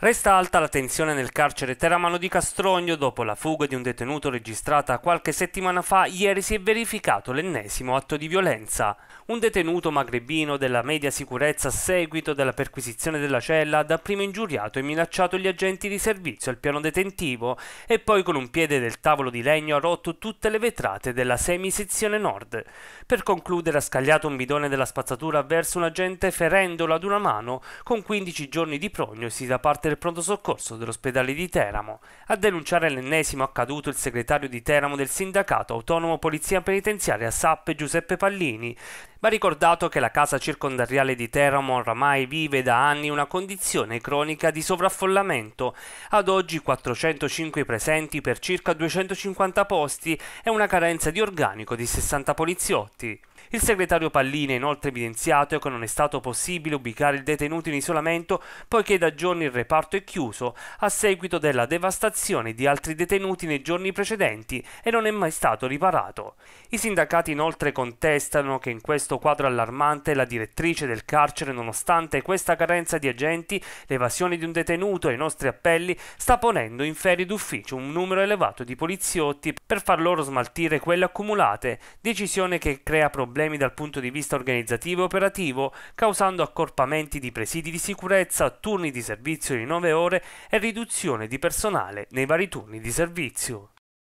Resta alta la tensione nel carcere teramano di Castrogno dopo la fuga di un detenuto registrata qualche settimana fa, ieri si è verificato l'ennesimo atto di violenza. Un detenuto magrebino della media sicurezza a seguito della perquisizione della cella ha dapprima ingiuriato e minacciato gli agenti di servizio al piano detentivo e poi con un piede del tavolo di legno ha rotto tutte le vetrate della semisezione nord. Per concludere ha scagliato un bidone della spazzatura verso un agente ferendolo ad una mano con 15 giorni di prognosi da parte del pronto soccorso dell'ospedale di Teramo. A denunciare l'ennesimo accaduto il segretario di Teramo del sindacato autonomo Polizia Penitenziaria SAP Giuseppe Pallini. Va ricordato che la casa circondariale di Teramo oramai vive da anni una condizione cronica di sovraffollamento. Ad oggi 405 presenti per circa 250 posti e una carenza di organico di 60 poliziotti. Il segretario Pallini ha inoltre evidenziato che non è stato possibile ubicare il detenuto in isolamento poiché da giorni il reparto è chiuso a seguito della devastazione di altri detenuti nei giorni precedenti e non è mai stato riparato. I sindacati inoltre contestano che in questo quadro allarmante la direttrice del carcere, nonostante questa carenza di agenti, l'evasione di un detenuto e i nostri appelli, sta ponendo in ferie d'ufficio un numero elevato di poliziotti per far loro smaltire quelle accumulate, decisione che crea problemi problemi dal punto di vista organizzativo e operativo, causando accorpamenti di presidi di sicurezza, turni di servizio di 9 ore e riduzione di personale nei vari turni di servizio.